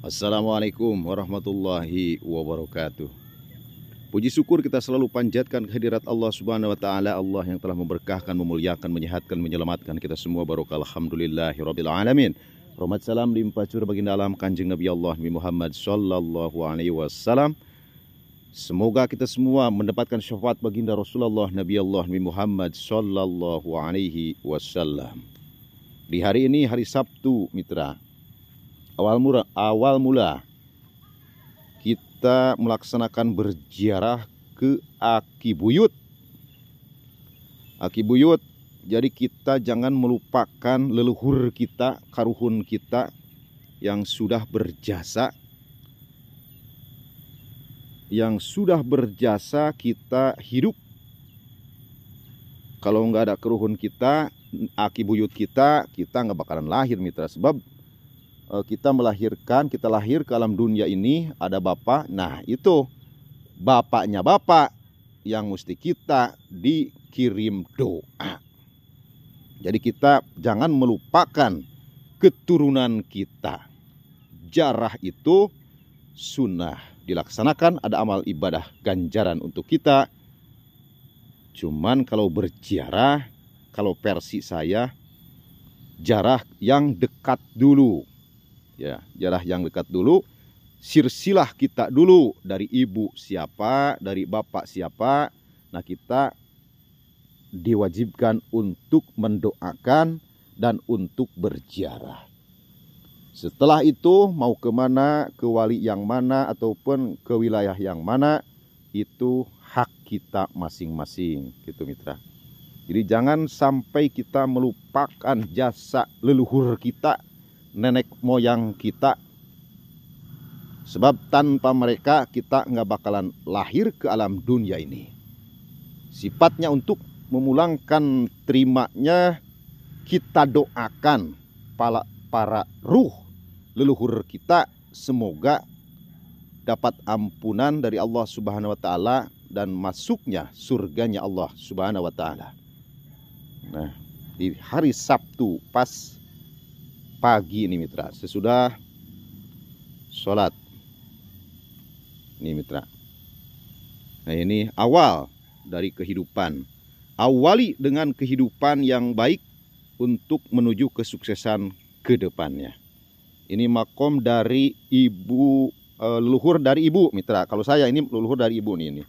Assalamualaikum warahmatullahi wabarakatuh. Puji syukur kita selalu panjatkan kehadirat Allah Subhanahu wa taala, Allah yang telah memberkahkan, memuliakan, menyehatkan, menyelamatkan kita semua barokah alhamdulillahirabbil alamin. Rahmat salam limpah curah baginda alam kanjeng Nabi Allah Nabi Muhammad sallallahu alaihi wasallam. Semoga kita semua mendapatkan syafaat baginda Rasulullah Nabi Allah Nabi Muhammad sallallahu alaihi wasallam. Di hari ini hari Sabtu, mitra, awal mula, awal mula kita melaksanakan berziarah ke Aki Buyut. Aki Buyut, Jadi kita jangan melupakan leluhur kita, karuhun kita yang sudah berjasa. Yang sudah berjasa kita hidup. Kalau nggak ada keruhun kita, Aki Buyut kita, kita nggak bakalan lahir mitra. Sebab Eh, kita melahirkan, kita lahir ke alam dunia ini ada bapak. Nah, itu bapaknya bapak yang mesti kita dikirim doa. Jadi kita jangan melupakan keturunan kita. Jarah itu sunnah dilaksanakan ada amal ibadah ganjaran untuk kita. Cuman kalau berjarah kalau versi saya jarah yang dekat dulu ya jarah yang dekat dulu silsilah kita dulu dari ibu siapa dari bapak siapa nah kita diwajibkan untuk mendoakan dan untuk berziarah setelah itu mau kemana ke wali yang mana ataupun ke wilayah yang mana itu hak kita masing-masing gitu mitra jadi jangan sampai kita melupakan jasa leluhur kita nenek moyang kita. Sebab tanpa mereka kita nggak bakalan lahir ke alam dunia ini. Sifatnya untuk memulangkan terimanya kita doakan para, para ruh leluhur kita semoga dapat ampunan dari Allah Subhanahu wa taala dan masuknya surganya Allah Subhanahu wa taala. Nah, di hari Sabtu pas pagi ini mitra sesudah sholat ini mitra nah ini awal dari kehidupan awali dengan kehidupan yang baik untuk menuju kesuksesan ke depannya ini makom dari ibu leluhur eh, dari ibu mitra kalau saya ini leluhur dari ibu nih ini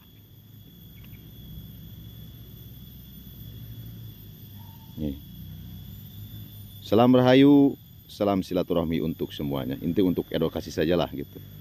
Salam Rahayu salam silaturahmi untuk semuanya. Inti untuk edukasi sajalah gitu.